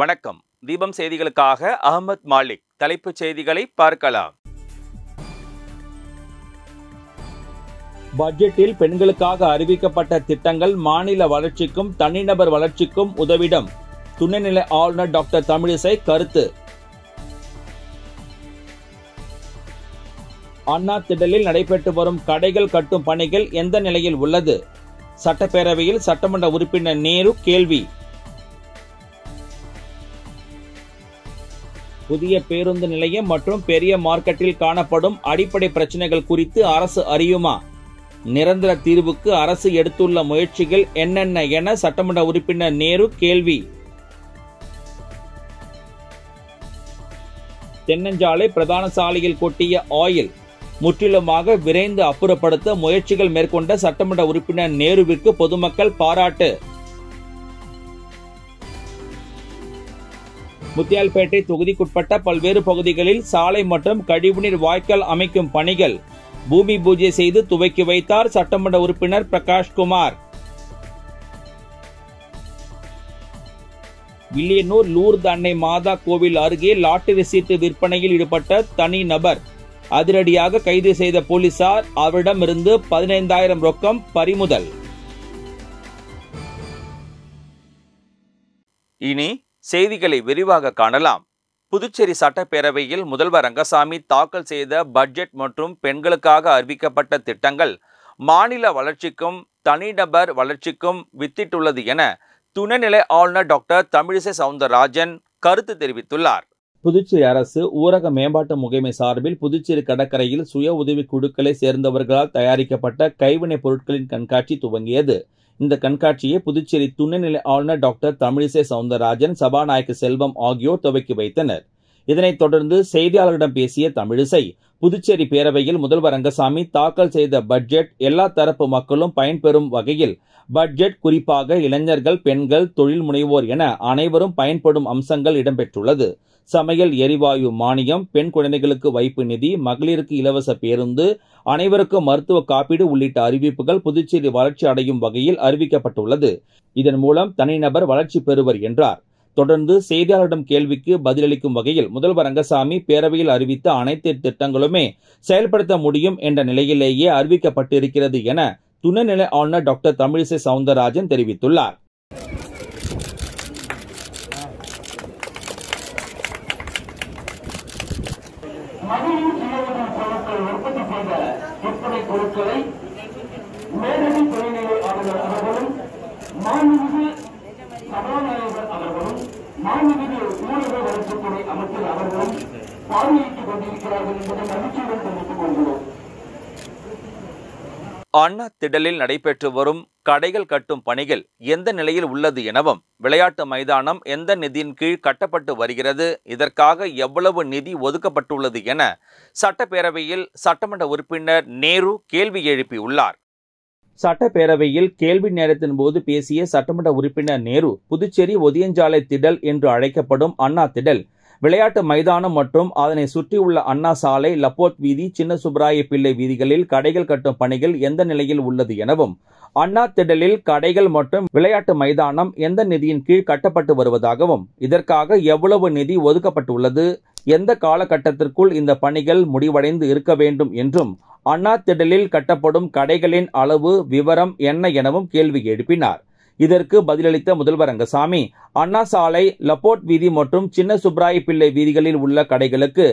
வணக்கம் தீபம் செய்திகளுக்காக அகமத் மாலிக் தலைப்புச் செய்திகளை பார்க்கலாம் பட்ஜெட்டில் பெண்களுக்காக அறிவிக்கப்பட்ட திட்டங்கள் மாநில வளர்ச்சிக்கும் தனிநபர் வளர்ச்சிக்கும் உதவிடும் துணைநிலை ஆளுநர் டாக்டர் தமிழிசை கருத்து அண்ணா திடலில் நடைபெற்று வரும் கடைகள் கட்டும் பணிகள் எந்த நிலையில் உள்ளது சட்டப்பேரவையில் சட்டமன்ற உறுப்பினர் நேரு கேள்வி புதிய பேருந்து நிலையம் மற்றும் பெரிய மார்க்கெட்டில் காணப்படும் அடிப்படை பிரச்சனைகள் குறித்து அரசு அறியுமா நிரந்தர தீர்வுக்கு அரசு எடுத்துள்ள முயற்சிகள் என்னென்ன என சட்டமன்ற உறுப்பினர் நேரு கேள்வி தென்னஞ்சாலை பிரதான சாலையில் கொட்டிய ஆயில் முற்றிலுமாக விரைந்து அப்புறப்படுத்த முயற்சிகள் மேற்கொண்ட சட்டமன்ற உறுப்பினர் நேருவிற்கு பொதுமக்கள் பாராட்டு முத்தியால்பேட்டை தொகுதிக்குட்பட்ட பல்வேறு பகுதிகளில் சாலை மற்றும் கழிவுநீர் வாய்க்கால் அமைக்கும் பணிகள் பூமி பூஜை செய்து துவக்கி வைத்தார் சட்டமன்ற உறுப்பினர் பிரகாஷ்குமார் வில்லியனூர் லூர்து அன்னை மாதா கோவில் அருகே லாட்டரி சீட்டு விற்பனையில் ஈடுபட்ட தனி நபர் அதிரடியாக கைது செய்த போலீசார் அவரிடமிருந்து பதினைந்தாயிரம் ரொக்கம் பறிமுதல் இனி செய்திகளை விரிவாக காணலாம் புதுச்சேரி சட்டப்பேரவையில் முதல்வர் ரங்கசாமி தாக்கல் செய்த பட்ஜெட் மற்றும் பெண்களுக்காக அறிவிக்கப்பட்ட திட்டங்கள் மாநில வளர்ச்சிக்கும் தனிநபர் வளர்ச்சிக்கும் வித்திட்டுள்ளது என துணைநிலை ஆளுநர் டாக்டர் தமிழிசை சவுந்தரராஜன் கருத்து தெரிவித்துள்ளார் புதுச்சேரி அரசு ஊரக மேம்பாட்டு முகமை சார்பில் புதுச்சேரி கடற்கரையில் சுய உதவி குழுக்களை சேர்ந்தவர்களால் தயாரிக்கப்பட்ட கைவினைப் பொருட்களின் கண்காட்சி துவங்கியது இந்த கண்காட்சியை புதுச்சேரி துணைநிலை ஆளுநர் டாக்டர் தமிழிசை சவுந்தரராஜன் சபாநாயகர் செல்வம் ஆகியோர் துவக்கி வைத்தனர் இதனைத் தொடர்ந்து செய்தியாளர்களிடம் பேசிய தமிழிசை புதுச்சேரி பேரவையில் முதல்வர் ரங்கசாமி தாக்கல் செய்த பட்ஜெட் எல்லா தரப்பு மக்களும் பயன்பெறும் வகையில் பட்ஜெட் குறிப்பாக இளைஞர்கள் பெண்கள் தொழில் முனைவோர் என அனைவரும் பயன்படும் அம்சங்கள் இடம்பெற்றுள்ளது சமையல் எரிவாயு மானியம் பெண் குழந்தைகளுக்கு வைப்பு நிதி மகளிருக்கு இலவச பேருந்து அனைவருக்கும் மருத்துவ காப்பீடு உள்ளிட்ட அறிவிப்புகள் புதுச்சேரி வளர்ச்சி அடையும் வகையில் அறிவிக்கப்பட்டுள்ளது இதன் மூலம் தனிநபர் வளர்ச்சி பெறுவர் என்றார் தொடர்ந்து செய்தியாளரிடம் கேள்விக்கு பதிலளிக்கும் வகையில் முதல்வர் ரங்கசாமி பேரவையில் அறிவித்த அனைத்து திட்டங்களுமே செயல்படுத்த முடியும் என்ற நிலையிலேயே அறிவிக்கப்பட்டிருக்கிறது என துணைநிலை ஆளுநர் டாக்டர் தமிழிசை சவுந்தரராஜன் தெரிவித்துள்ளார் துறை மேலவை துணைநிலை ஆளுநர் அவர்களும் மாண்புமிகு சபாநாயகர் அவர்களும் மாண்புமிகு ஊரக வளர்ச்சித்துறை அமைச்சர் அவர்களும் பார்வையிட்டுக் கொண்டிருக்கிறார்கள் என்பதை மகிழ்ச்சியுடன் தெரிவித்துக் கொள்கிறோம் அண்ணா திடலில் நடைபெற்று வரும் கடைகள் கட்டும் பணிகள் எந்த நிலையில் உள்ளது எனவும் விளையாட்டு மைதானம் எந்த நிதியின் கீழ் கட்டப்பட்டு வருகிறது இதற்காக எவ்வளவு நிதி ஒதுக்கப்பட்டுள்ளது என சட்டப்பேரவையில் சட்டமன்ற உறுப்பினர் நேரு கேள்வி எழுப்பியுள்ளார் சட்டப்பேரவையில் கேள்வி நேரத்தின் போது பேசிய சட்டமன்ற உறுப்பினர் நேரு புதுச்சேரி ஒதியஞ்சாலை திடல் என்று அழைக்கப்படும் அண்ணா திடல் விளையாட்டு மைதானம் மற்றும் அதனை சுற்றியுள்ள அண்ணா சாலை லப்போத் வீதி சின்ன சுப்ராய பிள்ளை வீதிகளில் கடைகள் கட்டும் பணிகள் எந்த நிலையில் உள்ளது எனவும் அண்ணா திடலில் கடைகள் மற்றும் விளையாட்டு மைதானம் எந்த நிதியின் கீழ் கட்டப்பட்டு வருவதாகவும் இதற்காக எவ்வளவு நிதி ஒதுக்கப்பட்டுள்ளது எந்த காலகட்டத்திற்குள் இந்த பணிகள் முடிவடைந்து இருக்க வேண்டும் என்றும் அண்ணா திடலில் கட்டப்படும் கடைகளின் அளவு விவரம் என்ன எனவும் கேள்வி எழுப்பினார் இதற்கு பதிலளித்த முதல்வர் ரங்கசாமி அண்ணா சாலை லப்போட் வீதி மற்றும் சின்ன சுப்ராய பிள்ளை வீதிகளில் உள்ள கடைகளுக்கு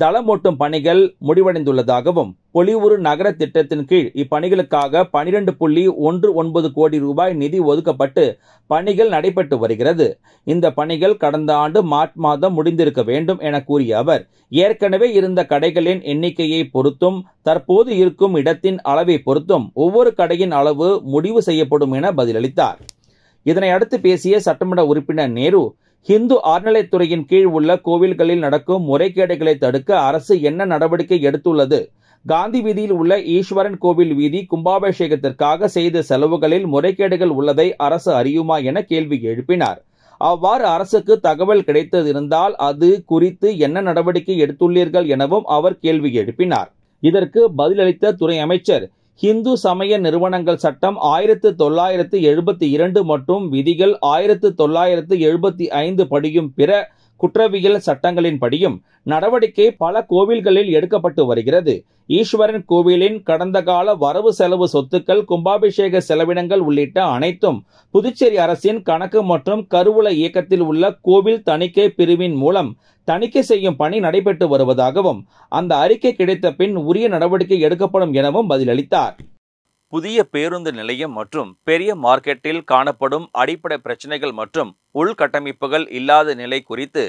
தளமூட்டும் பணிகள் முடிவடைந்துள்ளதாகவும் பொலிவுறு நகர திட்டத்தின் கீழ் இப்பணிகளுக்காக பனிரெண்டு புள்ளி ஒன்று ஒன்பது கோடி ரூபாய் நிதி ஒதுக்கப்பட்டு பணிகள் நடைபெற்று வருகிறது இந்த பணிகள் கடந்த ஆண்டு மார்ச் மாதம் முடிந்திருக்க வேண்டும் என கூறிய அவர் ஏற்கனவே இருந்த கடைகளின் எண்ணிக்கையை பொறுத்தும் தற்போது இருக்கும் இடத்தின் அளவை பொறுத்தும் ஒவ்வொரு கடையின் அளவு முடிவு செய்யப்படும் என பதிலளித்தார் இதனை அடுத்து பேசிய சட்டமன்ற உறுப்பினர் நேரு ஹிந்து அறநிலைத்துறையின் கீழ் உள்ள கோவில்களில் நடக்கும் முறைகேடுகளை தடுக்க அரசு என்ன நடவடிக்கை எடுத்துள்ளது காந்தி வீதியில் உள்ள ஈஸ்வரன் கோவில் வீதி கும்பாபிஷேகத்திற்காக செய்த செலவுகளில் முறைகேடுகள் உள்ளதை அரசு அறியுமா என கேள்வி எழுப்பினார் அவ்வாறு அரசுக்கு தகவல் கிடைத்ததிருந்தால் அது குறித்து என்ன நடவடிக்கை எடுத்துள்ளீர்கள் எனவும் அவர் கேள்வி எழுப்பினார் இதற்கு பதிலளித்த துறை அமைச்சர் ஹிந்து சமய நிறுவனங்கள் சட்டம் ஆயிரத்து தொள்ளாயிரத்து எழுபத்தி இரண்டு மற்றும் விதிகள் ஆயிரத்து தொள்ளாயிரத்து எழுபத்தி ஐந்து படியும் பிற குற்றவியல் சட்டங்களின்படியும் நடவடிக்கை பல கோவில்களில் எடுக்கப்பட்டு வருகிறது ஈஸ்வரன் கோவிலின் கடந்த கால வரவு செலவு சொத்துக்கள் கும்பாபிஷேக செலவினங்கள் உள்ளிட்ட அனைத்தும் புதுச்சேரி அரசின் கணக்கு மற்றும் கருவூல இயக்கத்தில் உள்ள கோவில் தணிக்கை பிரிவின் மூலம் தணிக்கை செய்யும் பணி நடைபெற்று வருவதாகவும் அந்த அறிக்கை கிடைத்த பின் உரிய நடவடிக்கை எடுக்கப்படும் எனவும் பதிலளித்தார் புதிய பேருந்து நிலையம் மற்றும் பெரிய மார்க்கெட்டில் காணப்படும் அடிப்படை பிரச்சினைகள் மற்றும் உள்கட்டமைப்புகள் இல்லாத நிலை குறித்து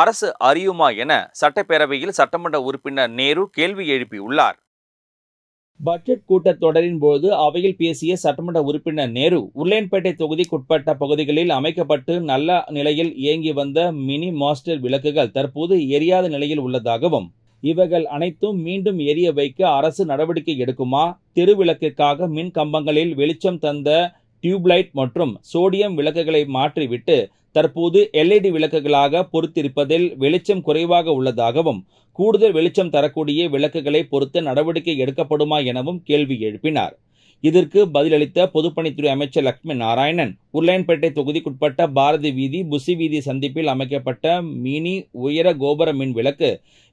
அரசு அறியுமா என சட்டப்பேரவையில் சட்டமன்ற உறுப்பினர் நேரு கேள்வி எழுப்பியுள்ளார் பட்ஜெட் கூட்டத்தொடரின் போது அவையில் பேசிய சட்டமன்ற உறுப்பினர் நேரு உருளையன்பேட்டை தொகுதிக்குட்பட்ட பகுதிகளில் அமைக்கப்பட்டு நல்ல நிலையில் இயங்கி வந்த மினி மாஸ்டர் விளக்குகள் தற்போது எரியாத நிலையில் உள்ளதாகவும் இவைகள் அனைத்தும் மீண்டும் எரிய வைக்க அரசு நடவடிக்கை எடுக்குமா தெருவிளக்கிற்காக மின் கம்பங்களில் வெளிச்சம் தந்த டியூப்லைட் மற்றும் சோடியம் விளக்குகளை மாற்றிவிட்டு தற்போது எல்ஐடி விளக்குகளாக பொறுத்திருப்பதில் வெளிச்சம் குறைவாக உள்ளதாகவும் கூடுதல் வெளிச்சம் தரக்கூடிய விளக்குகளை பொறுத்த நடவடிக்கை எடுக்கப்படுமா எனவும் கேள்வி எழுப்பினார் இதற்கு பதிலளித்த பொதுப்பணித்துறை அமைச்சர் லக்ஷ்மி நாராயணன் உருளையன்பேட்டை தொகுதிக்குட்பட்ட பாரதி வீதி புசி வீதி சந்திப்பில் அமைக்கப்பட்ட மினி உயர கோபுர மின் விளக்கு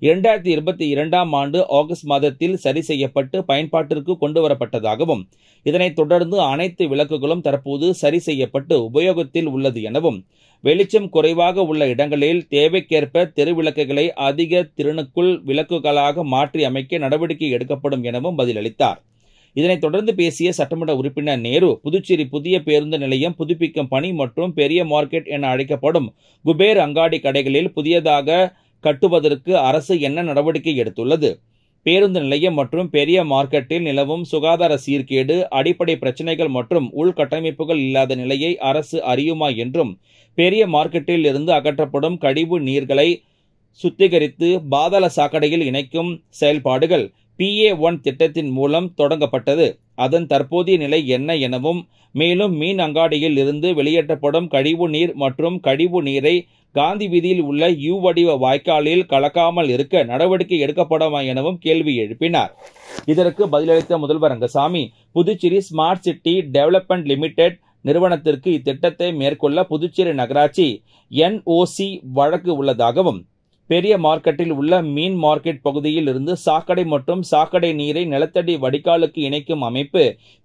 இரண்டாயிரத்தி இருபத்தி இரண்டாம் ஆண்டு ஆகஸ்ட் மாதத்தில் சரி செய்யப்பட்டு பயன்பாட்டிற்கு கொண்டுவரப்பட்டதாகவும் இதனைத் தொடர்ந்து அனைத்து விளக்குகளும் தற்போது சரி செய்யப்பட்டு உபயோகத்தில் உள்ளது எனவும் வெளிச்சம் குறைவாக உள்ள இடங்களில் தேவைக்கேற்ப தெருவிளக்குகளை அதிக திறனுக்குள் விளக்குகளாக மாற்றி அமைக்க நடவடிக்கை எடுக்கப்படும் எனவும் பதிலளித்தார் இதனைத் தொடர்ந்து பேசிய சட்டமன்ற உறுப்பினர் நேரு புதுச்சேரி புதிய பேருந்து நிலையம் புதுப்பிக்கும் பணி மற்றும் பெரிய மார்க்கெட் என அழைக்கப்படும் குபேர் அங்காடி கடைகளில் புதியதாக கட்டுவதற்கு அரசு என்ன நடவடிக்கை எடுத்துள்ளது பேருந்து நிலையம் மற்றும் பெரிய மார்க்கெட்டில் நிலவும் சுகாதார சீர்கேடு அடிப்படை பிரச்சினைகள் மற்றும் உள்கட்டமைப்புகள் இல்லாத நிலையை அரசு அறியுமா என்றும் பெரிய மார்க்கெட்டில் இருந்து அகற்றப்படும் கழிவு நீர்களை சுத்திகரித்து பாதாள சாக்கடையில் இணைக்கும் செயல்பாடுகள் பிஏ ஒன் திட்டத்தின் மூலம் தொடங்கப்பட்டது அதன் தற்போதைய நிலை என்ன எனவும் மேலும் மீன் அங்காடியில் இருந்து வெளியேற்றப்படும் கழிவு நீர் மற்றும் கழிவு நீரை காந்தி வீதியில் உள்ள யூ வடிவ வாய்க்காலில் கலக்காமல் இருக்க நடவடிக்கை எடுக்கப்படுமா எனவும் கேள்வி எழுப்பினார் இதற்கு பதிலளித்த முதல்வர் Rangasamy Puducherry smart city development limited நிறுவனத்திற்கு இத்திட்டத்தை மேற்கொள்ள புதுச்சேரி நகராட்சி என்ஓசி வழக்கு உள்ளதாகவும் பெரிய மார்க்கெட்டில் உள்ள மீன் மார்க்கெட் பகுதியில் இருந்து சாக்கடை மற்றும் சாக்கடை நீரை நிலத்தடி வடிகாலுக்கு இணைக்கும் அமைப்பு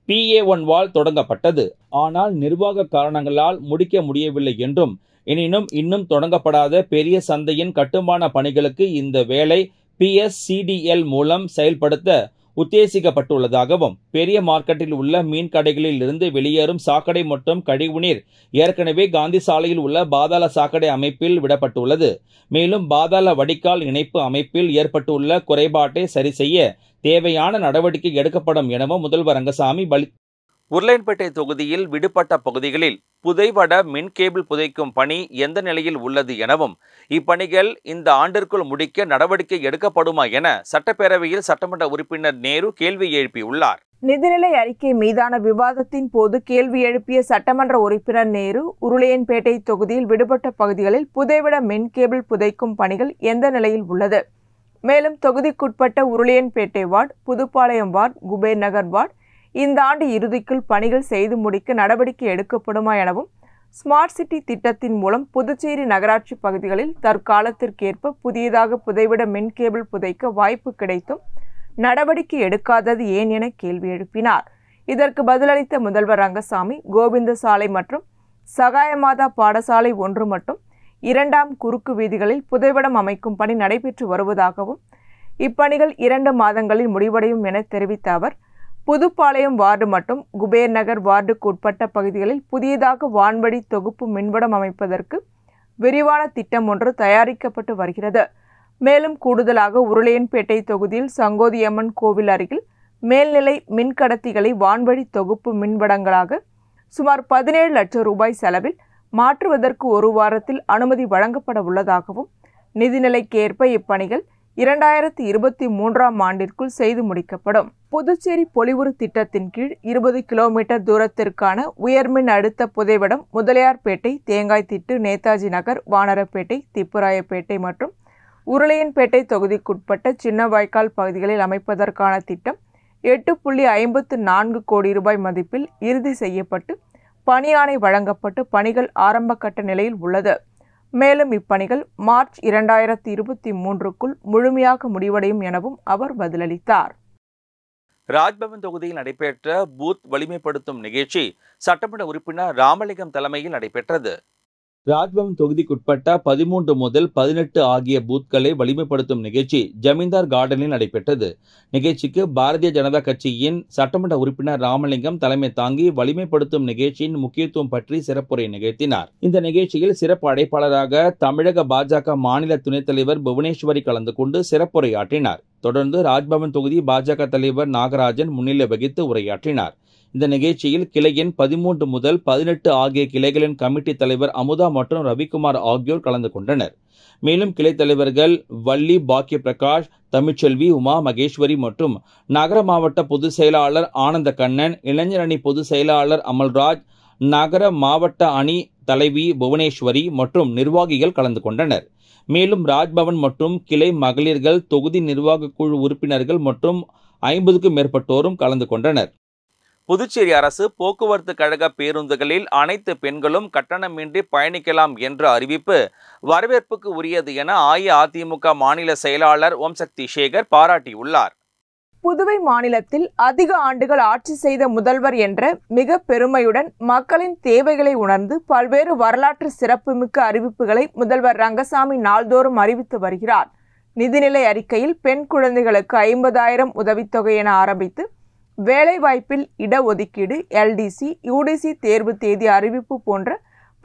பிஏ ஒன்வால் தொடங்கப்பட்டது ஆனால் நிர்வாக காரணங்களால் முடிக்க முடியவில்லை என்றும் எனினும் இன்னும் தொடங்கப்படாத பெரிய சந்தையின் கட்டுமான பணிகளுக்கு இந்த வேலை பிஎஸ்சிடிஎல் மூலம் செயல்படுத்த உத்தேசிக்கப்பட்டுள்ளதாகவும் பெரிய மார்க்கெட்டில் உள்ள மீன் கடைகளில் இருந்து வெளியேறும் சாக்கடை மற்றும் கழிவுநீர் ஏற்கனவே காந்தி சாலையில் உள்ள பாதாள சாக்கடை அமைப்பில் விடப்பட்டுள்ளது மேலும் பாதாள வடிகால் இணைப்பு அமைப்பில் ஏற்பட்டுள்ள குறைபாட்டை சரி செய்ய தேவையான நடவடிக்கை எடுக்கப்படும் எனவும் முதல்வர் ரங்கசாமி உருளையன்பேட்டை தொகுதியில் விடுபட்ட பகுதிகளில் புதைவட மின் கேபிள் புதைக்கும் பணி எந்த நிலையில் உள்ளது எனவும் இப்பணிகள் இந்த ஆண்டிற்குள் முடிக்க நடவடிக்கை எடுக்கப்படுமா என சட்டப்பேரவையில் சட்டமன்ற உறுப்பினர் நேரு கேள்வி எழுப்பியுள்ளார் நிதிநிலை அறிக்கை மீதான விவாதத்தின் போது கேள்வி எழுப்பிய சட்டமன்ற உறுப்பினர் நேரு உருளையன்பேட்டை தொகுதியில் விடுபட்ட பகுதிகளில் புதைவிட மின் கேபிள் புதைக்கும் பணிகள் எந்த நிலையில் உள்ளது மேலும் தொகுதிக்குட்பட்ட Orleanpet ward Puduppalayam ward Kuber Nagar ward இந்த ஆண்டு இறுதிக்குள் பணிகள் செய்து முடிக்க நடவடிக்கை எடுக்கப்படுமா எனவும் ஸ்மார்ட் சிட்டி திட்டத்தின் மூலம் புதுச்சேரி நகராட்சி பகுதிகளில் தற்காலத்திற்கேற்ப புதியதாக புதைவிட மின் கேபிள் புதைக்க வாய்ப்பு கிடைத்தும் நடவடிக்கை எடுக்காதது ஏன் என கேள்வி எழுப்பினார் இதற்கு பதிலளித்த முதல்வர் ரங்கசாமி கோவிந்த சாலை மற்றும் சகாயமாதா பாடசாலை ஒன்று மட்டும் இரண்டாம் குறுக்கு வீதிகளில் புதைவிடம் அமைக்கும் பணி நடைபெற்று வருவதாகவும் இப்பணிகள் இரண்டு மாதங்களில் முடிவடையும் என தெரிவித்த அவர் புதுப்பாளையம் வார்டு மற்றும் குபேர் நகர் வார்டுக்கு உட்பட்ட பகுதிகளில் புதியதாக வான்வழி தொகுப்பு மின்வடம் அமைப்பதற்கு விரிவான திட்டம் ஒன்று தயாரிக்கப்பட்டு வருகிறது மேலும் கூடுதலாக உருளையன்பேட்டை தொகுதியில் சங்கோதியம்மன் கோவில் அருகில் மேல்நிலை மின்கடத்திகளை வான்வழி தொகுப்பு மின்வடங்களாக சுமார் பதினேழு லட்சம் ரூபாய் செலவில் மாற்றுவதற்கு ஒரு வாரத்தில் அனுமதி வழங்கப்பட உள்ளதாகவும் நிதிநிலைக்கேற்ப இப்பணிகள் இரண்டாயிரத்தி இருபத்தி மூன்றாம் ஆண்டிற்குள் செய்து முடிக்கப்படும் புதுச்சேரி பொலிவுறு திட்டத்தின் கீழ் இருபது கிலோமீட்டர் தூரத்திற்கான உயர்மின் அடுத்த புதைவிடம் முதலியார்பேட்டை தேங்காய் திட்டு நேதாஜி நகர் வானரப்பேட்டை திப்புராயப்பேட்டை மற்றும் உருளையன்பேட்டை தொகுதிக்குட்பட்ட சின்ன வாய்க்கால் பகுதிகளில் அமைப்பதற்கான திட்டம் எட்டு புள்ளி ஐம்பத்து நான்கு கோடி ரூபாய் மதிப்பில் இறுதி செய்யப்பட்டு பணியானை வழங்கப்பட்டு பணிகள் ஆரம்ப கட்ட நிலையில் உள்ளது மேலும் இப்பணிகள் மார்ச் இரண்டாயிரத்தி இருபத்தி மூன்றுக்குள் முழுமையாக முடிவடையும் எனவும் அவர் பதிலளித்தார் ராஜ்பவன் தொகுதியில் நடைபெற்ற பூத் வலிமைப்படுத்தும் நிகழ்ச்சி சட்டமன்ற உறுப்பினர் ராமலிங்கம் தலைமையில் நடைபெற்றது ராஜ்பவன் தொகுதிக்குட்பட்ட பதிமூன்று முதல் பதினெட்டு ஆகிய பூத்களை வலிமைப்படுத்தும் நிகழ்ச்சி ஜமீன்தார் கார்டனில் நடைபெற்றது நிகழ்ச்சிக்கு பாரதிய ஜனதா கட்சியின் சட்டமன்ற உறுப்பினர் ராமலிங்கம் தலைமை தாங்கி வலிமைப்படுத்தும் நிகழ்ச்சியின் முக்கியத்துவம் பற்றி சிறப்புரை நிகழ்த்தினார் இந்த நிகழ்ச்சியில் சிறப்பு அடைப்பாளராக தமிழக பாஜக மாநில துணைத் தலைவர் புவனேஸ்வரி கலந்து கொண்டு சிறப்புரையாற்றினார் தொடர்ந்து ராஜ்பவன் தொகுதி பாஜக தலைவர் நாகராஜன் முன்னிலை வகித்து உரையாற்றினார் இந்த நிகழ்ச்சியில் கிளையின் பதிமூன்று முதல் பதினெட்டு ஆகிய கிளைகளின் கமிட்டி தலைவர் அமுதா மற்றும் ரவிக்குமார் ஆகியோர் கலந்து கொண்டனர் மேலும் கிளை தலைவர்கள் வள்ளி பாக்கிய பிரகாஷ் தமிழ்ச்செல்வி உமா மகேஸ்வரி மற்றும் நகர மாவட்ட பொதுச் செயலாளர் ஆனந்த கண்ணன் இளைஞர் அணி பொதுச் செயலாளர் அமல்ராஜ் நகர மாவட்ட அணி தலைவி புவனேஸ்வரி மற்றும் நிர்வாகிகள் கலந்து கொண்டனர் மேலும் ராஜ்பவன் மற்றும் கிளை மகளிர்கள் தொகுதி நிர்வாக குழு உறுப்பினர்கள் மற்றும் ஐம்பதுக்கும் மேற்பட்டோரும் கலந்து கொண்டனர் புதுச்சேரி அரசு போக்குவரத்து கழக பேருந்துகளில் அனைத்து பெண்களும் கட்டணமின்றி பயணிக்கலாம் என்ற அறிவிப்பு வரவேற்புக்கு உரியது என அஇஅதிமுக மாநில செயலாளர் ஓம்சக்தி சேகர் பாராட்டியுள்ளார் புதுவை மாநிலத்தில் அதிக ஆண்டுகள் ஆட்சி செய்த முதல்வர் என்ற மிக பெருமையுடன் மக்களின் தேவைகளை உணர்ந்து பல்வேறு வரலாற்று சிறப்புமிக்க அறிவிப்புகளை முதல்வர் ரங்கசாமி நாள்தோறும் அறிவித்து வருகிறார் நிதிநிலை அறிக்கையில் பெண் குழந்தைகளுக்கு ஐம்பதாயிரம் உதவித்தொகை என ஆரம்பித்து வேலைவாய்ப்பில் இடஒதுக்கீடு எல்டிசி யூடிசி தேர்வு தேதி அறிவிப்பு போன்ற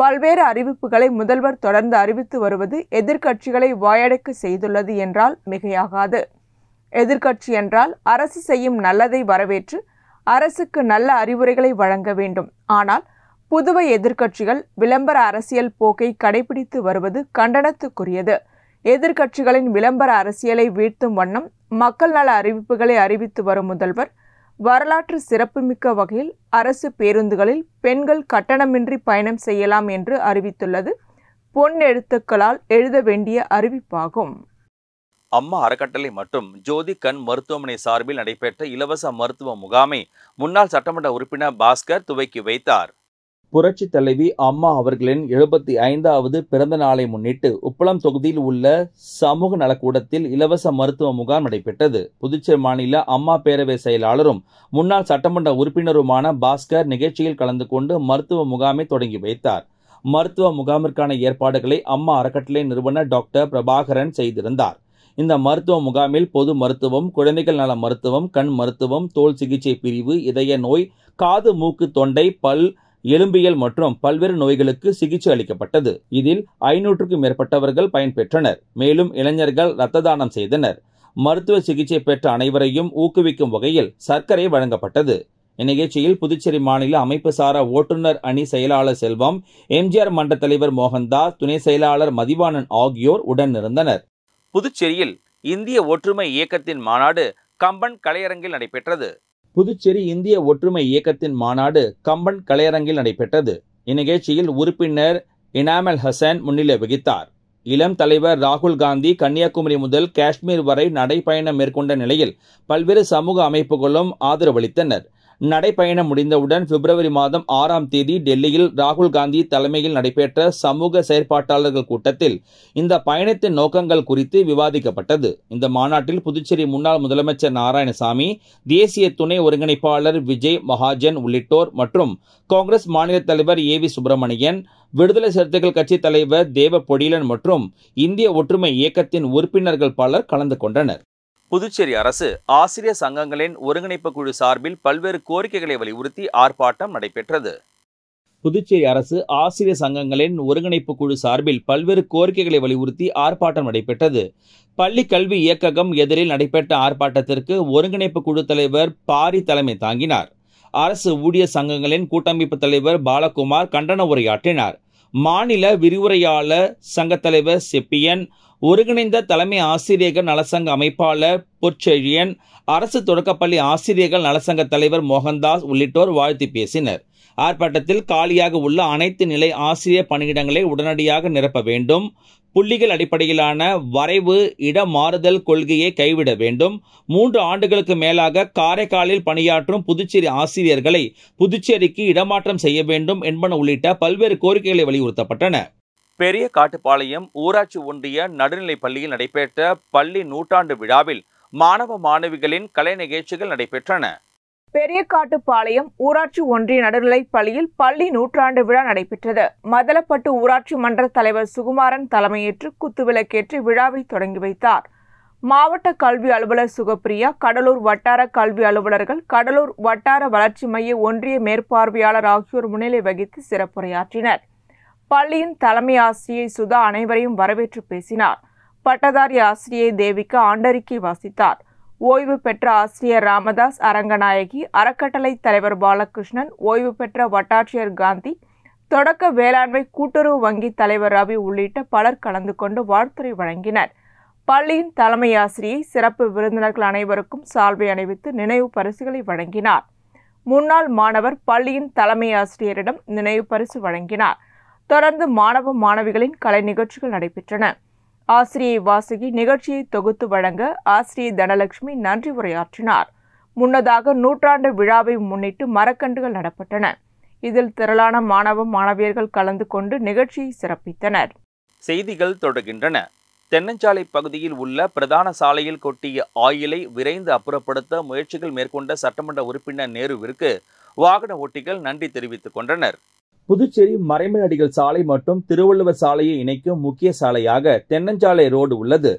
பல்வேறு அறிவிப்புகளை முதல்வர் தொடர்ந்து அறிவித்து வருவது எதிர்க்கட்சிகளை வாயடைக்க செய்துள்ளது என்றால் மிகையாகாது எதிர்க்கட்சி என்றால் அரசு செய்யும் நல்லதை வரவேற்று அரசுக்கு நல்ல அறிவுரைகளை வழங்க வேண்டும் ஆனால் புதுவை எதிர்க்கட்சிகள் விளம்பர அரசியல் போக்கை கடைபிடித்து வருவது கண்டனத்துக்குரியது எதிர்க்கட்சிகளின் விளம்பர அரசியலை வீழ்த்தும் வண்ணம் மக்கள் நல அறிவிப்புகளை அறிவித்து வரும் முதல்வர் வரலாற்று சிறப்புமிக்க வகையில் அரசு பேருந்துகளில் பெண்கள் கட்டணமின்றி பயணம் செய்யலாம் என்று அறிவித்துள்ளது பொன் எழுத்துக்களால் எழுத வேண்டிய அறிவிப்பாகும் அம்மா அறக்கட்டளை மற்றும் ஜோதி கண் மருத்துவமனை சார்பில் நடைபெற்ற இலவச மருத்துவ முகாமை முன்னாள் சட்டமன்ற உறுப்பினர் பாஸ்கர் துவக்கி வைத்தார் புரட்சி தலைவி அம்மா அவர்களின் எழுபத்தி ஐந்தாவது பிறந்த நாளை முன்னிட்டு உப்பளம் தொகுதியில் உள்ள சமூக நலக்கூடத்தில் இலவச மருத்துவ முகாம் நடைபெற்றது புதுச்சேரி மாநில அம்மா பேரவை செயலாளரும் முன்னாள் சட்டமன்ற உறுப்பினருமான பாஸ்கர் நிகழ்ச்சியில் கலந்து கொண்டு மருத்துவ முகாமை தொடங்கி வைத்தார் மருத்துவ முகாமிற்கான ஏற்பாடுகளை அம்மா அறக்கட்டளை நிறுவனர் டாக்டர் பிரபாகரன் செய்திருந்தார் இந்த மருத்துவ முகாமில் பொது மருத்துவம் குழந்தைகள் நல மருத்துவம் கண் மருத்துவம் தோல் சிகிச்சை பிரிவு இதய நோய் காது மூக்கு தொண்டை பல் எலும்பியல் மற்றும் பல்வேறு நோய்களுக்கு சிகிச்சை அளிக்கப்பட்டது இதில் ஐநூற்றுக்கும் மேற்பட்டவர்கள் பயன்பெற்றனர் மேலும் இளைஞர்கள் இரத்த தானம் செய்தனர் மருத்துவ சிகிச்சை பெற்ற அனைவரையும் ஊக்குவிக்கும் வகையில் சர்க்கரை வழங்கப்பட்டது இந்நிகழ்ச்சியில் புதுச்சேரி மாநில அமைப்பு சாரா ஓட்டுநர் அணி செயலாளர் செல்வம் எம்ஜிஆர் மன்ற தலைவர் மோகன்தாஸ் துணை செயலாளர் மதிவாணன் ஆகியோர் உடனிருந்தனர் புதுச்சேரியில் இந்திய ஒற்றுமை இயக்கத்தின் மாநாடு கம்பன் கலையரங்கில் நடைபெற்றது புதுச்சேரி இந்திய ஒற்றுமை இயக்கத்தின் மாநாடு கம்பன் கலையரங்கில் நடைபெற்றது இந்நிகழ்ச்சியில் உறுப்பினர் இனாமல் ஹசன் முன்னிலை வகித்தார் இளம் தலைவர் ராகுல் காந்தி கன்னியாகுமரி முதல் காஷ்மீர் வரை நடைபயணம் மேற்கொண்ட நிலையில் பல்வேறு சமூக அமைப்புகளும் ஆதரவளித்தனர் நடைப்பயணம் முடிந்தவுடன் பிப்ரவரி மாதம் ஆறாம் தேதி டெல்லியில் ராகுல் காந்தி தலைமையில் நடைபெற்ற சமூக செயற்பாட்டாளர்கள் கூட்டத்தில் இந்த பயணத்தின் நோக்கங்கள் குறித்து விவாதிக்கப்பட்டது இந்த மாநாட்டில் புதுச்சேரி முன்னாள் முதலமைச்சர் நாராயணசாமி தேசிய துணை ஒருங்கிணைப்பாளர் விஜய் மகாஜன் உள்ளிட்டோர் மற்றும் காங்கிரஸ் மாநில தலைவர் ஏ வி சுப்பிரமணியன் விடுதலை சிறுத்தைகள் கட்சித் தலைவர் தேவ பொடியலன் மற்றும் இந்திய ஒற்றுமை இயக்கத்தின் உறுப்பினர்கள் பலர் கலந்து கொண்டனர் புதுச்சேரி அரசு ஆசிரியர் சங்கங்களின் ஒருங்கிணைப்பு குழு சார்பில் பல்வேறு கோரிக்கைகளை வலியுறுத்தி ஆர்ப்பாட்டம் நடைபெற்றது புதுச்சேரி அரசு ஆசிரியர் சங்கங்களின் ஒருங்கிணைப்பு குழு சார்பில் பல்வேறு கோரிக்கைகளை வலியுறுத்தி ஆர்ப்பாட்டம் நடைபெற்றது பள்ளி கல்வி இயக்ககம் எதிரில் நடைபெற்ற ஆர்ப்பாட்டத்திற்கு ஒருங்கிணைப்பு குழு தலைவர் பாரி தலைமை தாங்கினார் அரசு ஊழியர் சங்கங்களின் கூட்டமைப்பு தலைவர் பாலகுமார் கண்டன உரையாற்றினார் மாநில விரிவுரையாளர் சங்க தலைவர் செப்பியன் ஒருங்கிணைந்த தலைமை ஆசிரியர்கள் நலசங்க அமைப்பாளர் பொற்செழியன் அரசு தொடக்கப்பள்ளி ஆசிரியர்கள் நலசங்க தலைவர் மோகன்தாஸ் உள்ளிட்டோர் வாழ்த்து பேசினர் ஆர்ப்பாட்டத்தில் காலியாக உள்ள அனைத்து நிலை ஆசிரியர் பணியிடங்களை உடனடியாக நிரப்ப வேண்டும் புள்ளிகள் அடிப்படையிலான வரைவு இடமாறுதல் கொள்கையை கைவிட வேண்டும் மூன்று ஆண்டுகளுக்கு மேலாக காரைக்காலில் பணியாற்றும் புதுச்சேரி ஆசிரியர்களை புதுச்சேரிக்கு இடமாற்றம் செய்ய வேண்டும் என்பன உள்ளிட்ட பல்வேறு கோரிக்கைகளை வலியுறுத்தப்பட்டன பெரிய காட்டுப்பாளையம் ஊராட்சி ஒன்றிய நடுநிலைப் பள்ளியில் நடைபெற்ற பள்ளி நூற்றாண்டு விழாவில் மாணவ மாணவிகளின் கலை நிகழ்ச்சிகள் நடைபெற்றன பெரியகாட்டுப்பாளையம் ஊராட்சி ஒன்றிய நடுநிலைப் பள்ளியில் பள்ளி நூற்றாண்டு விழா நடைபெற்றது மதலப்பட்டு ஊராட்சி மன்ற தலைவர் சுகுமாரன் தலைமையேற்று குத்துவிளக்கேற்றி விழாவை தொடங்கி வைத்தார் மாவட்ட கல்வி அலுவலர் சுகப்பிரியா கடலூர் வட்டார கல்வி அலுவலர்கள் கடலூர் வட்டார வளர்ச்சி மைய ஒன்றிய மேற்பார்வையாளர் ஆகியோர் முன்னிலை வகித்து சிறப்புரையாற்றினர் பள்ளியின் தலைமை ஆசிரியை சுதா அனைவரையும் வரவேற்று பேசினார் பட்டதாரி ஆசிரியை தேவிக்கு ஆண்டறிக்கை வாசித்தார் ஓய்வு பெற்ற ஆசிரியர் ராமதாஸ் அரங்கநாயகி அறக்கட்டளை தலைவர் பாலகிருஷ்ணன் ஓய்வு பெற்ற வட்டாட்சியர் காந்தி தொடக்க வேளாண்மை கூட்டுறவு வங்கி தலைவர் ரவி உள்ளிட்ட பலர் கலந்து கொண்டு வாழ்த்துறை வழங்கினர் பள்ளியின் தலைமை ஆசிரியை சிறப்பு விருந்தினர்கள் அனைவருக்கும் சால்வை அணிவித்து நினைவு பரிசுகளை வழங்கினார் முன்னாள் மாணவர் பள்ளியின் தலைமை ஆசிரியரிடம் நினைவு பரிசு வழங்கினார் தொடர்ந்து மாணவ மாணவிகளின் கலை நிகழ்ச்சிகள் நடைபெற்றன ஆசிரியை வாசகி நிகழ்ச்சியை தொகுத்து வழங்க ஆசிரியை தனலட்சுமி நன்றி உரையாற்றினார் முன்னதாக நூற்றாண்டு விழாவை முன்னிட்டு மரக்கன்றுகள் நடப்பட்டன இதில் திரளான மாணவ மாணவியர்கள் கலந்து கொண்டு நிகழ்ச்சியை சிறப்பித்தனர் செய்திகள் தொடர்கின்றன தென்னஞ்சாலை பகுதியில் உள்ள பிரதான சாலையில் கொட்டிய ஆயிலை விரைந்து அப்புறப்படுத்த முயற்சிகள் மேற்கொண்ட சட்டமன்ற உறுப்பினர் நேருவிற்கு வாகன ஓட்டிகள் நன்றி தெரிவித்துக் கொண்டனர் புதுச்சேரி மறைமலடிகள் சாலை மற்றும் திருவள்ளுவர் சாலையை இணைக்கும் முக்கிய சாலையாக தென்னஞ்சாலை ரோடு உள்ளது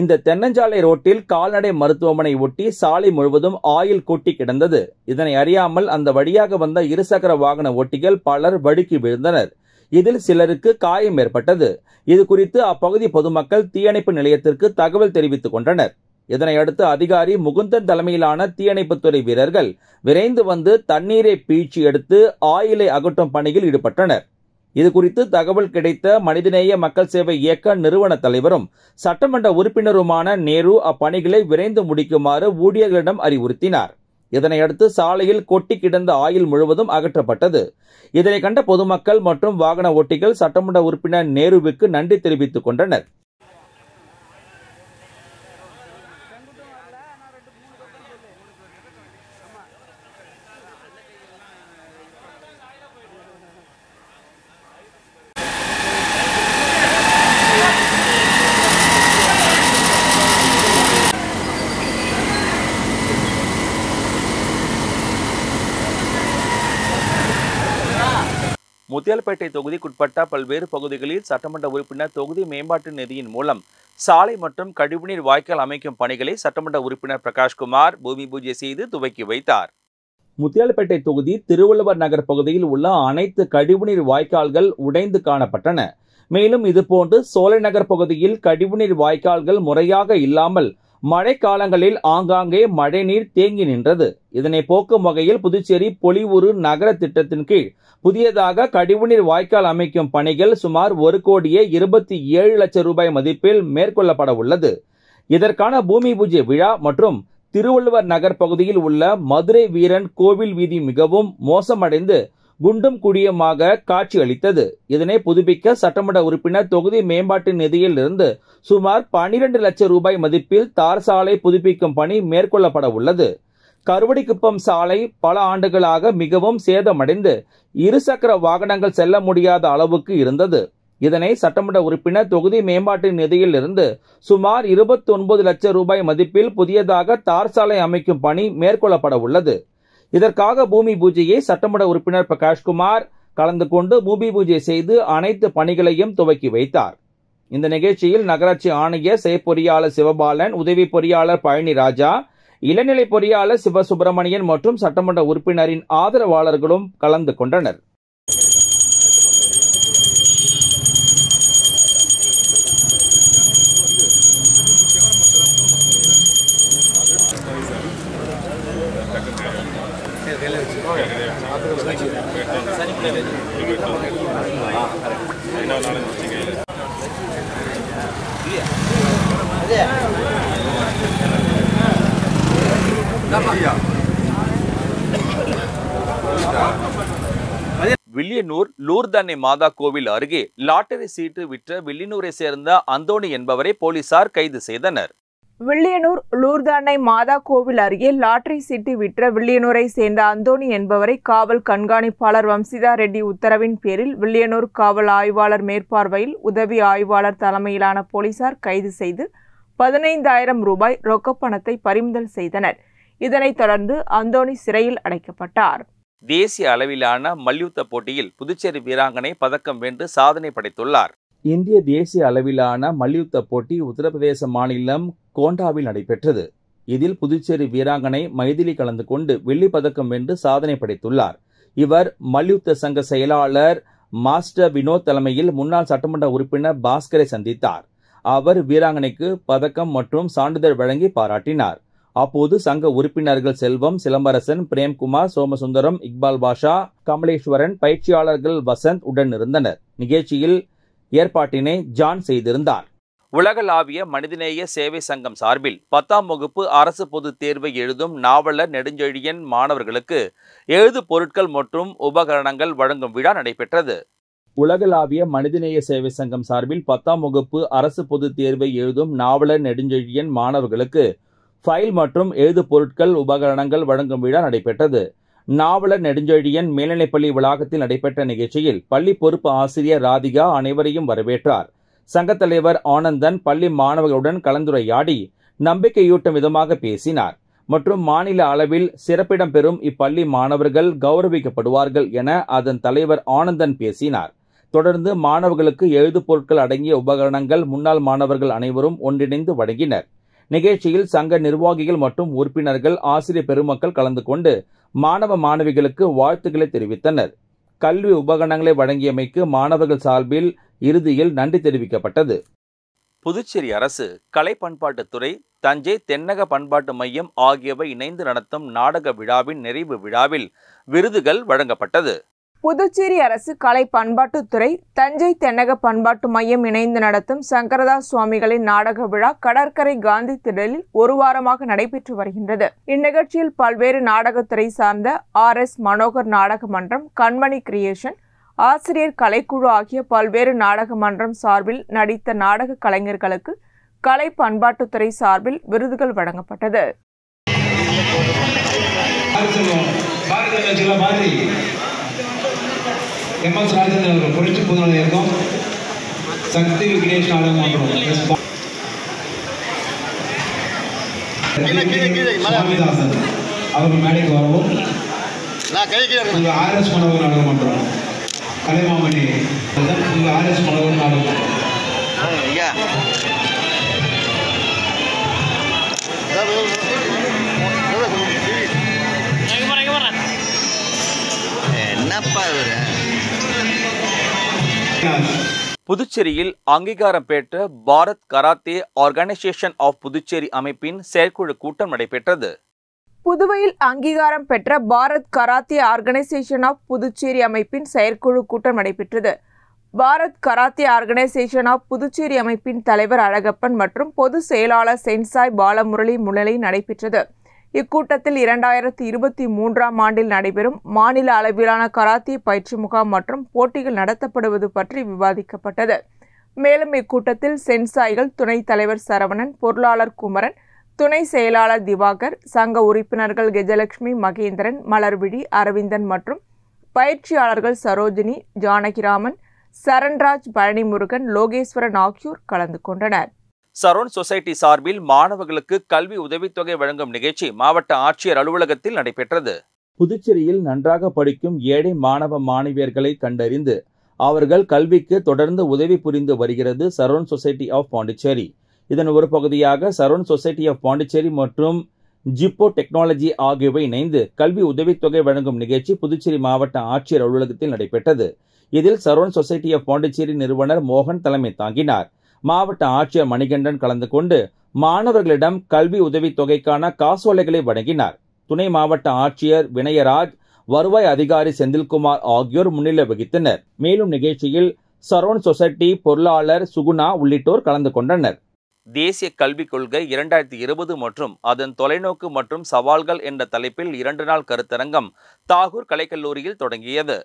இந்த தென்னஞ்சாலை ரோட்டில் கால்நடை மருத்துவமனை ஒட்டி சாலை முழுவதும் ஆயில் கொட்டி கிடந்தது இதனை அறியாமல் அந்த வழியாக வந்த இருசக்கர வாகன ஓட்டிகள் பலர் வடுக்கி விழுந்தனர் இதில் சிலருக்கு காயம் ஏற்பட்டது இது குறித்து அப்பகுதி பொதுமக்கள் தீயணைப்பு நிலையத்திற்கு தகவல் தெரிவித்துக் கொண்டனர் இதனையடுத்து அதிகாரி முகுந்தன் தலைமையிலான தீயணைப்புத்துறை வீரர்கள் விரைந்து வந்து தண்ணீரை பீழ்ச்சி எடுத்து ஆயிலை அகற்றும் பணியில் ஈடுபட்டனர் இதுகுறித்து தகவல் கிடைத்த மனிதநேய மக்கள் சேவை இயக்க நிறுவன தலைவரும் சட்டமன்ற உறுப்பினருமான நேரு அப்பணிகளை விரைந்து முடிக்குமாறு ஊழியர்களிடம் அறிவுறுத்தினார் இதனையடுத்து சாலையில் கொட்டி கிடந்த ஆயில் முழுவதும் அகற்றப்பட்டது இதனை கண்ட பொதுமக்கள் மற்றும் வாகன ஓட்டிகள் சட்டமன்ற உறுப்பினர் நேருவுக்கு நன்றி தெரிவித்துக் கொண்டனர் முத்தியால்பேட்டை தொகுதிக்குட்பட்ட பல்வேறு பகுதிகளில் சட்டமன்ற உறுப்பினர் தொகுதி மேம்பாட்டு நிதியின் மூலம் சாலை மற்றும் கழிவுநீர் வாய்க்கால் அமைக்கும் பணிகளை சட்டமன்ற உறுப்பினர் பிரகாஷ்குமார் பூமி பூஜை செய்து துவக்கி வைத்தார் முத்தியால்பேட்டை தொகுதி திருவள்ளுவர் நகர் பகுதியில் உள்ள அனைத்து கழிவுநீர் வாய்க்கால்கள் உடைந்து காணப்பட்டன மேலும் இதுபோன்று சோலைநகர் பகுதியில் கழிவுநீர் வாய்க்கால்கள் முறையாக இல்லாமல் மழைக்காலங்களில் ஆங்காங்கே மழைநீர் தேங்கி நின்றது இதனை போக்கும் வகையில் புதுச்சேரி பொலிவுறு நகர திட்டத்தின் கீழ் புதியதாக கழிவுநீர் வாய்க்கால் அமைக்கும் பணிகள் சுமார் ஒரு கோடியே இருபத்தி ஏழு லட்சம் ரூபாய் மதிப்பில் மேற்கொள்ளப்பட உள்ளது இதற்கான பூமி பூஜை விழா மற்றும் திருவள்ளுவர் நகர் பகுதியில் உள்ள மதுரை வீரன் கோவில் வீதி மிகவும் மோசமடைந்து குண்டும் குடியுமாக காட்சியளித்தது இதனை புதுப்பிக்க சட்டமன்ற உறுப்பினர் தொகுதி மேம்பாட்டு நிதியில் இருந்து சுமார் பனிரெண்டு லட்சம் ரூபாய் மதிப்பில் தார் சாலை புதுப்பிக்கும் பணி மேற்கொள்ளப்பட உள்ளது கருவடிக்குப்பம் சாலை பல ஆண்டுகளாக மிகவும் சேதமடைந்து இருசக்கர வாகனங்கள் செல்ல முடியாத அளவுக்கு இருந்தது இதனை சட்டமன்ற உறுப்பினர் தொகுதி மேம்பாட்டு நிதியில் இருந்து சுமார் இருபத்தி ஒன்பது லட்சம் ரூபாய் மதிப்பில் புதியதாக தார் சாலை அமைக்கும் பணி மேற்கொள்ளப்பட உள்ளது இதற்காக பூமி பூஜையை சட்டமன்ற உறுப்பினர் பிரகாஷ்குமார் கலந்து கொண்டு பூமி பூஜை செய்து அனைத்து பணிகளையும் துவக்கி வைத்தார் இந்த நிகழ்ச்சியில் நகராட்சி ஆணையர் செயற்பொறியாளர் சிவபாலன் உதவி பொறியாளர் பழனி ராஜா இளநிலை பொறியாளர் சிவசுப்பிரமணியன் மற்றும் சட்டமன்ற உறுப்பினரின் ஆதரவாளர்களும் கலந்து கொண்டனர் வில்லியனூர் லூர்தன்னை மாதா கோவில் அருகே லாட்டரி சீட்டு விற்ற வில்லியனூரை சேர்ந்த அந்தோணி என்பவரை போலீசார் கைது செய்தனர் வில்லியனூர் லூர்தன்னை மாதா கோவில் அருகே லாட்டரி சீட்டு விற்ற வில்லியனூரை சேர்ந்த அந்தோணி என்பவரை காவல் கண்காணிப்பாளர் வம்சிதா ரெட்டி உத்தரவின் பேரில் வில்லியனூர் காவல் ஆய்வாளர் மேற்பார்வையில் உதவி ஆய்வாளர் தலைமையிலான போலீசார் கைது செய்து பதினைந்தாயிரம் ரூபாய் ரொக்கப்பணத்தை பறிமுதல் செய்தனர் இதனைத் தொடர்ந்து அந்தோணி சிறையில் அடைக்கப்பட்டார் தேசிய அளவிலான மல்யுத்த போட்டியில் புதுச்சேரி வீராங்கனை பதக்கம் வென்று சாதனை படைத்துள்ளார் இந்திய தேசிய அளவிலான மல்யுத்த போட்டி உத்தரப்பிரதேச மாநிலம் கோண்டாவில் நடைபெற்றது இதில் புதுச்சேரி வீராங்கனை மைதிலி கலந்து கொண்டு வெள்ளி பதக்கம் வென்று சாதனை படைத்துள்ளார் இவர் மல்யுத்த சங்க செயலாளர் மாஸ்டர் வினோத் தலைமையில் முன்னாள் சட்டமன்ற உறுப்பினர் பாஸ்கரை சந்தித்தார் அவர் வீராங்கனைக்கு பதக்கம் மற்றும் சான்றிதழ் வழங்கி பாராட்டினார் அப்போது சங்க உறுப்பினர்கள் செல்வம் சிலம்பரசன் பிரேம்குமார் சோமசுந்தரம் இக்பால் பாஷா கமலேஸ்வரன் பயிற்சியாளர்கள் வசந்த் உடன் இருந்தனர் நிகழ்ச்சியில் ஏற்பாட்டினை ஜான் செய்திருந்தார் உலகளாவிய மனிதநேய சேவை சங்கம் சார்பில் பத்தாம் வகுப்பு அரசு பொது தேர்வை எழுதும் நாவலர் நெடுஞ்செழியன் மாணவர்களுக்கு எழுது பொருட்கள் மற்றும் உபகரணங்கள் வழங்கும் விழா நடைபெற்றது உலகளாவிய மனிதநேய சேவை சங்கம் சார்பில் பத்தாம் வகுப்பு அரசு பொதுத் தேர்வை எழுதும் நாவலர் நெடுஞ்செழியன் மாணவர்களுக்கு ஃபைல் மற்றும் எழுது பொருட்கள் உபகரணங்கள் வழங்கும் விழா நடைபெற்றது நாவலர் நெடுஞ்செழியன் மேல்நிலைப்பள்ளி வளாகத்தில் நடைபெற்ற நிகழ்ச்சியில் பள்ளி பொறுப்பு ஆசிரியர் ராதிகா அனைவரையும் வரவேற்றார் சங்கத் தலைவர் ஆனந்தன் பள்ளி மாணவர்களுடன் கலந்துரையாடி நம்பிக்கையூட்டும் விதமாக பேசினார் மற்றும் மாநில அளவில் சிறப்பிடம் பெறும் இப்பள்ளி மாணவர்கள் கௌரவிக்கப்படுவார்கள் என அதன் தலைவர் ஆனந்தன் பேசினார் தொடர்ந்து மாணவர்களுக்கு எழுது பொருட்கள் அடங்கிய உபகரணங்கள் முன்னாள் மாணவர்கள் அனைவரும் ஒன்றிணைந்து வழங்கினர் நிகழ்ச்சியில் சங்க நிர்வாகிகள் மற்றும் உறுப்பினர்கள் ஆசிரியர் பெருமக்கள் கலந்து கொண்டு மாணவ மாணவிகளுக்கு வாழ்த்துக்களை தெரிவித்தனர் கல்வி உபகரணங்களை வழங்கியமைக்கு மாணவர்கள் சார்பில் இறுதியில் நன்றி தெரிவிக்கப்பட்டது புதுச்சேரி அரசு கலை பண்பாட்டுத்துறை தஞ்சை தென்னக பண்பாட்டு மையம் ஆகியவை இணைந்து நடத்தும் நாடக விழாவின் நிறைவு விழாவில் விருதுகள் வழங்கப்பட்டது புதுச்சேரி அரசு கலை பண்பாட்டுத்துறை தஞ்சை தென்னக பண்பாட்டு மையம் இணைந்து நடத்தும் சங்கரதாஸ் சுவாமிகளின் நாடக விழா கடற்கரை காந்தி திடலில் ஒரு வாரமாக நடைபெற்று வருகின்றது இந்நிகழ்ச்சியில் பல்வேறு நாடகத்துறை சார்ந்த ஆர் எஸ் மனோகர் நாடக மன்றம் கண்மணி கிரியேஷன் ஆசிரியர் கலைக்குழு ஆகிய பல்வேறு நாடக மன்றம் சார்பில் நடித்த நாடக கலைஞர்களுக்கு கலை பண்பாட்டுத்துறை சார்பில் விருதுகள் வழங்கப்பட்டது எம் எஸ் ராஜேந்திரன் அவர்கள் புரட்சி பொதுநல இயக்கம் சக்தி விக்னேஷ் நாடகம் சுவாமிதாசன் அவர்கள் மேடைக்கு வரவும் ஆர் எஸ் மனோகர் நாடகம் பண்றோம் கலைமாமணி ஆர் எஸ் மனோகர் நாடகம் என்னப்பா இவரு புதுச்சேரியில் அங்கீகாரம் பெற்ற Bharat karate organisation of Puducherry அமைப்பின் செயற்குழு கூட்டம் நடைபெற்றது புதுவையில் அங்கீகாரம் பெற்ற Bharat karate organisation of Puducherry அமைப்பின் செயற்குழு கூட்டம் நடைபெற்றது Bharat karate organisation of Puducherry அமைப்பின் தலைவர் அழகப்பன் மற்றும் பொதுச் செயலாளர் சென்சாய் பாலமுரளி முன்னிலையில் நடைபெற்றது இக்கூட்டத்தில் இரண்டாயிரத்தி இருபத்தி மூன்றாம் ஆண்டில் நடைபெறும் மாநில அளவிலான கராத்தே பயிற்சி முகாம் மற்றும் போட்டிகள் நடத்தப்படுவது பற்றி விவாதிக்கப்பட்டது மேலும் இக்கூட்டத்தில் சென்சாய்கள் துணைத் தலைவர் சரவணன் பொருளாளர் குமரன் துணை செயலாளர் திவாகர் சங்க உறுப்பினர்கள் கஜலட்சுமி மகேந்திரன் மலர்விழி அரவிந்தன் மற்றும் பயிற்சியாளர்கள் சரோஜினி ஜானகிராமன் சரண்ராஜ் பழனிமுருகன் லோகேஸ்வரன் ஆகியோர் கலந்து கொண்டனர் சரோன் சொசைட்டி சார்பில் மாணவர்களுக்கு கல்வி உதவித்தொகை வழங்கும் நிகழ்ச்சி மாவட்ட ஆட்சியர் அலுவலகத்தில் நடைபெற்றது புதுச்சேரியில் நன்றாக படிக்கும் ஏழை மாணவ மாணவியர்களை கண்டறிந்து அவர்கள் கல்விக்கு தொடர்ந்து உதவி புரிந்து வருகிறது சரோன் சொசைட்டி ஆஃப் பாண்டிச்சேரி இதன் ஒரு பகுதியாக சரோன் சொசைட்டி ஆஃப் பாண்டிச்சேரி மற்றும் ஜிப்போ டெக்னாலஜி ஆகியவை இணைந்து கல்வி உதவித்தொகை வழங்கும் நிகழ்ச்சி புதுச்சேரி மாவட்ட ஆட்சியர் அலுவலகத்தில் நடைபெற்றது இதில் சரோன் சொசைட்டி ஆஃப் பாண்டிச்சேரி நிறுவனர் மோகன் தலைமை தாங்கினார் மாவட்ட ஆட்சியர் மணிகண்டன் கலந்து கொண்டு மாணவர்களிடம் கல்வி உதவித் தொகைக்கான காசோலைகளை வழங்கினார் துணை மாவட்ட ஆட்சியர் வினயராஜ் வருவாய் அதிகாரி செந்தில்குமார் ஆகியோர் முன்னிலை வகித்தனர் மேலும் நிகழ்ச்சியில் சரோன் சொசைட்டி பொருளாளர் சுகுணா உள்ளிட்டோர் கலந்து கொண்டனர் தேசிய கல்விக் கொள்கை இரண்டாயிரத்தி இருபது மற்றும் அதன் தொலைநோக்கு மற்றும் சவால்கள் என்ற தலைப்பில் இரண்டு நாள் கருத்தரங்கம் தாகூர் கலைக்கல்லூரியில் தொடங்கியது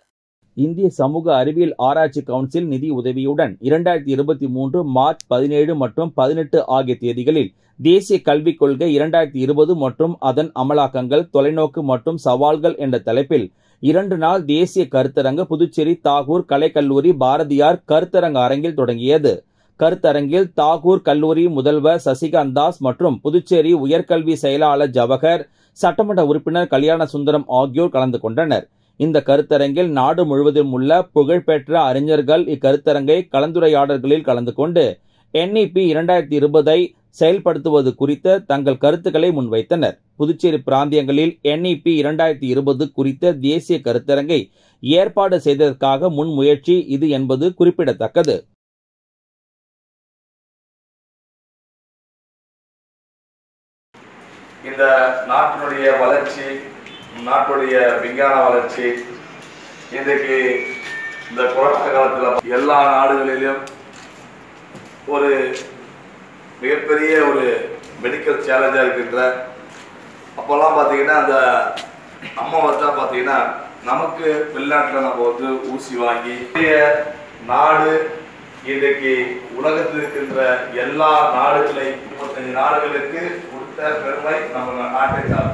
இந்திய சமூக அறிவியல் ஆராய்ச்சி கவுன்சில் நிதி உதவியுடன் இரண்டாயிரத்தி இருபத்தி மூன்று மார்ச் பதினேழு மற்றும் பதினெட்டு ஆகிய தேதிகளில் தேசிய கல்விக் கொள்கை இரண்டாயிரத்தி இருபது மற்றும் அதன் அமலாக்கங்கள் தொலைநோக்கு மற்றும் சவால்கள் என்ற தலைப்பில் இரண்டு நாள் தேசிய கருத்தரங்கு புதுச்சேரி தாகூர் கலைக்கல்லூரி பாரதியார் கருத்தரங்க அரங்கில் தொடங்கியது கருத்தரங்கில் தாகூர் கல்லூரி முதல்வர் சசிகாந்த் தாஸ் மற்றும் புதுச்சேரி உயர்கல்வி செயலாளர் ஜவஹர் சட்டமன்ற உறுப்பினர் கல்யாண சுந்தரம் ஆகியோர் கலந்து கொண்டனர் இந்த கருத்தரங்கில் நாடு முழுவதும் உள்ள புகழ்பெற்ற அறிஞர்கள் இக்கருத்தரங்கை கலந்துரையாடல்களில் கலந்து கொண்டு என்இபி e இரண்டாயிரத்தி இருபதை செயல்படுத்துவது குறித்த தங்கள் கருத்துக்களை முன்வைத்தனர் புதுச்சேரி பிராந்தியங்களில் என்இபி e இரண்டாயிரத்தி இருபது குறித்த தேசிய கருத்தரங்கை ஏற்பாடு செய்ததற்காக முன்முயற்சி இது என்பது குறிப்பிடத்தக்கது இந்த நாட்டினுடைய வளர்ச்சி நாட்டுடைய விஞ்ஞான வளர்ச்சி இன்றைக்கு இந்த கொரோனா காலத்தில் எல்லா நாடுகளிலும் ஒரு மிகப்பெரிய ஒரு மெடிக்கல் சேலஞ்சாக இருக்கின்ற அப்போல்லாம் பார்த்தீங்கன்னா அந்த அம்மா வச்சா பார்த்தீங்கன்னா நமக்கு வெளிநாட்டில் நம்ம வந்து ஊசி வாங்கி நாடு இன்றைக்கு உலகத்தில் இருக்கின்ற எல்லா நாடுகளை முப்பத்தஞ்சு நாடுகளுக்கு கொடுத்த பெருமை நம்ம நாட்டை சார்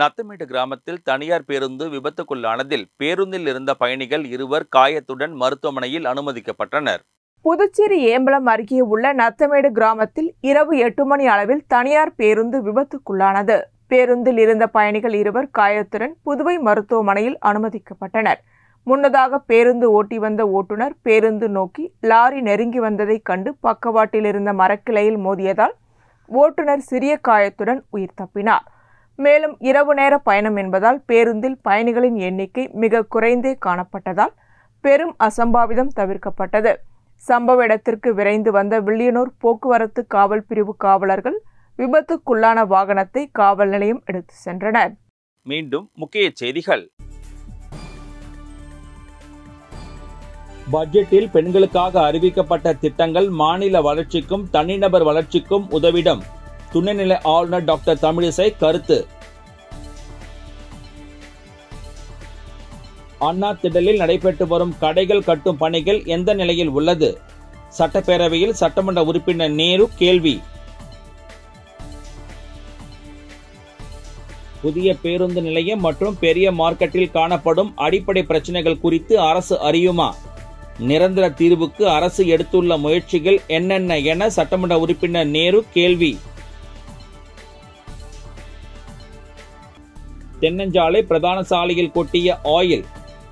நத்தமேடு கிராமத்தில் தனியார் பேருந்து விபத்துக்குள்ளானதில் பேருந்தில் இருந்த பயணிகள் இருவர் காயத்துடன் மருத்துவமனையில் அனுமதிக்கப்பட்டனர் புதுச்சேரி ஏம்பலம் அருகே உள்ள நத்தமேடு கிராமத்தில் இரவு எட்டு மணி அளவில் தனியார் பேருந்து விபத்துக்குள்ளானது பேருந்தில் இருந்த பயணிகள் இருவர் காயத்துடன் புதுவை மருத்துவமனையில் அனுமதிக்கப்பட்டனர் முன்னதாக பேருந்து ஓட்டி வந்த ஓட்டுநர் பேருந்து நோக்கி லாரி நெருங்கி வந்ததை கண்டு பக்கவாட்டில் இருந்த மரக்கிளையில் மோதியதால் ஓட்டுநர் சிறிய காயத்துடன் உயிர் தப்பினார் மேலும் இரவு நேர பயணம் என்பதால் பேருந்தில் பயணிகளின் எண்ணிக்கை மிக குறைந்தே காணப்பட்டதால் பெரும் அசம்பாவிதம் தவிர்க்கப்பட்டது சம்பவ இடத்திற்கு விரைந்து வந்த வில்லியனூர் போக்குவரத்து காவல் பிரிவு காவலர்கள் விபத்துக்குள்ளான வாகனத்தை காவல் நிலையம் எடுத்து சென்றனர் மீண்டும் முக்கிய செய்திகள் பட்ஜெட்டில் பெண்களுக்காக அறிவிக்கப்பட்ட திட்டங்கள் மாநில வளர்ச்சிக்கும் தனிநபர் வளர்ச்சிக்கும் உதவிடும் துணைநிலை ஆளுநர் டாக்டர் தமிழிசை கருத்து அண்ணா திடலில் நடைபெற்று வரும் கடைகள் கட்டும் பணிகள் எந்த நிலையில் உள்ளது சட்டப்பேரவையில் சட்டமன்ற உறுப்பினர் நேரு கேள்வி புதிய பேருந்து நிலையம் மற்றும் பெரிய மார்க்கெட்டில் காணப்படும் அடிப்படை பிரச்சனைகள் குறித்து அரசு அறியுமா நிரந்தர தீர்வுக்கு அரசு எடுத்துள்ள முயற்சிகள் என்னென்ன என சட்டமன்ற உறுப்பினர் நேரு கேள்வி தென்னஞ்சாலை பிரதான சாலையில் கொட்டிய ஆயில்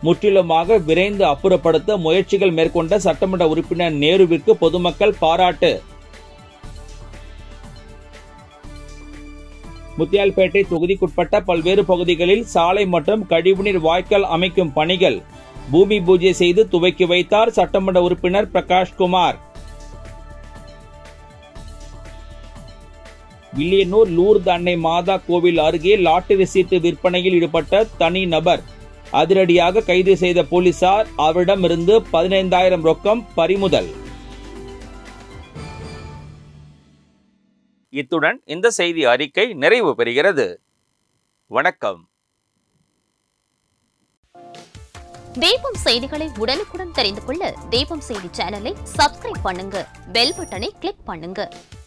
முற்றிலுமாக விரைந்து அப்புறப்படுத்த முயற்சிகள் மேற்கொண்ட சட்டமன்ற உறுப்பினர் நேருவிற்கு பொதுமக்கள் பாராட்டு முத்தியால்பேட்டை தொகுதிக்குட்பட்ட பல்வேறு பகுதிகளில் சாலை மற்றும் கழிவுநீர் வாய்க்கால் அமைக்கும் பணிகள் பூமி பூஜை செய்து துவக்கி வைத்தார் சட்டமன்ற உறுப்பினர் பிரகாஷ்குமார் வில்லியனூர் லூர்த் அன்னை மாதா கோவில் அருகே லாட்டு சீட்டு விற்பனையில் ஈடுபட்ட தனி நபர் அதிரடியாக கைது செய்த போலீசார் இருந்து பதினைந்தாயிரம் ரொக்கம் பறிமுதல் இத்துடன் இந்த செய்தி அறிக்கை நிறைவு பெறுகிறது வணக்கம் தீபம் செய்திகளை உடனுக்குடன் தெரிந்து கொள்ள தீபம் செய்தி சேனலை சப்ஸ்கிரைப் பண்ணுங்க பெல் பட்டனை கிளிக் பண்ணுங்க